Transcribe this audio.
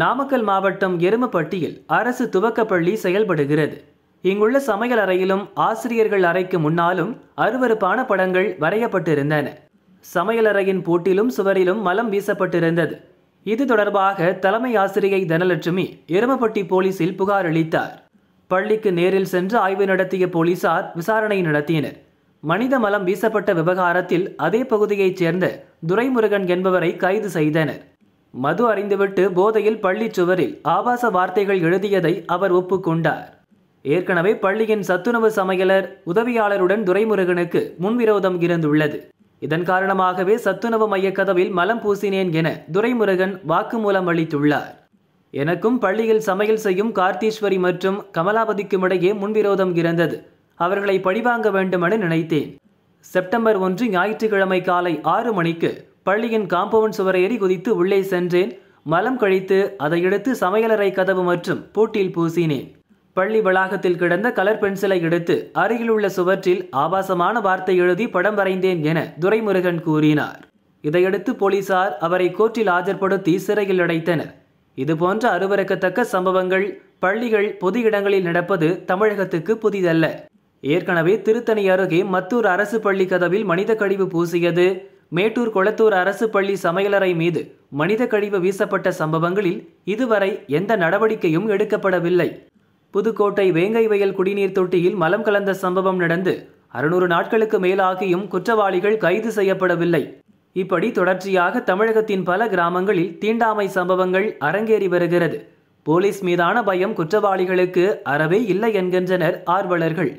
நாமக்கல் மாவட்டம் எருமப்பட்டியில் அரசு துவக்கப்பள்ளி செயல்படுகிறது இங்குள்ள சமையல் அறையிலும் ஆசிரியர்கள் அறைக்கு முன்னாலும் அருவறுப்பான படங்கள் வரையப்பட்டிருந்தன சமையலறையின் பூட்டிலும் சுவரிலும் மலம் வீசப்பட்டிருந்தது இது தொடர்பாக தலைமை ஆசிரியை தனலட்சுமி எருமப்பட்டி போலீசில் புகார் அளித்தார் பள்ளிக்கு நேரில் சென்று ஆய்வு நடத்திய போலீசார் விசாரணை நடத்தினர் மனித மலம் வீசப்பட்ட விவகாரத்தில் அதே பகுதியைச் சேர்ந்த துரைமுருகன் என்பவரை கைது செய்தனர் மது அறிந்துவிட்டு போதையில் பள்ளி சுவரில் ஆபாச வார்த்தைகள் எழுதியதை அவர் ஒப்புக்கொண்டார் ஏற்கனவே பள்ளியின் சத்துணவு சமையலர் உதவியாளருடன் துரைமுருகனுக்கு முன்விரோதம் இருந்துள்ளது இதன் காரணமாகவே சத்துணவு மைய கதவில் மலம் பூசினேன் என துரைமுருகன் வாக்குமூலம் அளித்துள்ளார் எனக்கும் பள்ளியில் சமையல் செய்யும் கார்த்தீஸ்வரி மற்றும் கமலாபதிக்கும் இடையே முன்விரோதம் இருந்தது அவர்களை பழிவாங்க வேண்டுமென நினைத்தேன் செப்டம்பர் ஒன்று ஞாயிற்றுக்கிழமை காலை ஆறு மணிக்கு பள்ளியின் காம்பவுண்ட் சுவரை எறி குதித்து உள்ளே சென்றேன் மலம் கழித்து அதை எடுத்து சமையலறை கதவு மற்றும் பூட்டில் பூசினேன் பள்ளி வளாகத்தில் கிடந்த கலர் பென்சிலை எடுத்து அருகிலுள்ள சுவற்றில் ஆபாசமான வார்த்தை எழுதி படம் வரைந்தேன் என துரைமுருகன் கூறினார் இதையடுத்து போலீசார் அவரை கோர்ட்டில் ஆஜர்படுத்தி சிறையில் அடைத்தனர் இதுபோன்ற அருவறுக்கத்தக்க சம்பவங்கள் பள்ளிகள் பொது இடங்களில் நடப்பது தமிழகத்துக்கு புதிதல்ல ஏற்கனவே திருத்தணி அருகே மத்தூர் அரசு பள்ளி கதவில் மனித கழிவு பூசியது மேட்டூர் கொளத்தூர் அரசு பள்ளி சமையலறை மீது மனித கழிவு வீசப்பட்ட சம்பவங்களில் இதுவரை எந்த நடவடிக்கையும் எடுக்கப்படவில்லை புதுக்கோட்டை வேங்கை வயல் குடிநீர் தொட்டியில் மலம் கலந்த சம்பவம் நடந்து அறுநூறு நாட்களுக்கு மேலாகியும் குற்றவாளிகள் கைது செய்யப்படவில்லை இப்படி தொடர்ச்சியாக தமிழகத்தின் பல கிராமங்களில் தீண்டாமை சம்பவங்கள் அரங்கேறி வருகிறது போலீஸ் மீதான பயம் குற்றவாளிகளுக்கு அறவே இல்லை என்கின்றனர் ஆர்வலர்கள்